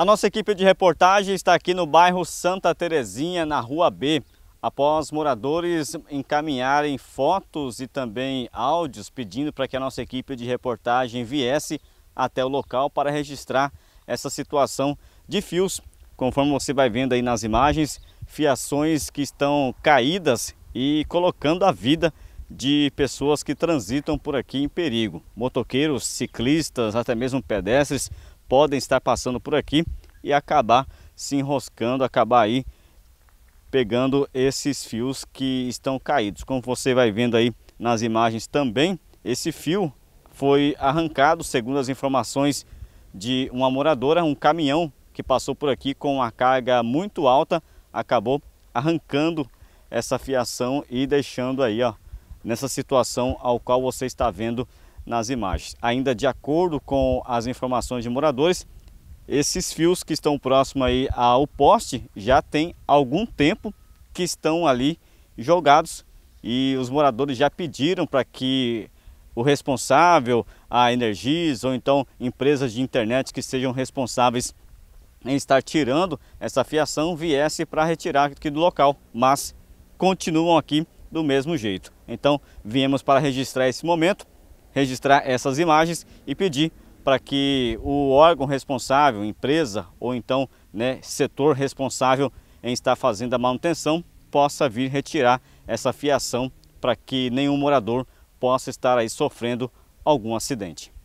A nossa equipe de reportagem está aqui no bairro Santa Terezinha, na Rua B. Após moradores encaminharem fotos e também áudios pedindo para que a nossa equipe de reportagem viesse até o local para registrar essa situação de fios. Conforme você vai vendo aí nas imagens, fiações que estão caídas e colocando a vida de pessoas que transitam por aqui em perigo. Motoqueiros, ciclistas, até mesmo pedestres podem estar passando por aqui e acabar se enroscando, acabar aí pegando esses fios que estão caídos. Como você vai vendo aí nas imagens também, esse fio foi arrancado, segundo as informações de uma moradora, um caminhão que passou por aqui com uma carga muito alta, acabou arrancando essa fiação e deixando aí, ó, nessa situação ao qual você está vendo nas imagens. Ainda de acordo com as informações de moradores, esses fios que estão próximos aí ao poste já tem algum tempo que estão ali jogados e os moradores já pediram para que o responsável, a Energis ou então empresas de internet que sejam responsáveis em estar tirando essa fiação viesse para retirar aqui do local, mas continuam aqui do mesmo jeito. Então viemos para registrar esse momento registrar essas imagens e pedir para que o órgão responsável, empresa ou então né, setor responsável em estar fazendo a manutenção possa vir retirar essa fiação para que nenhum morador possa estar aí sofrendo algum acidente.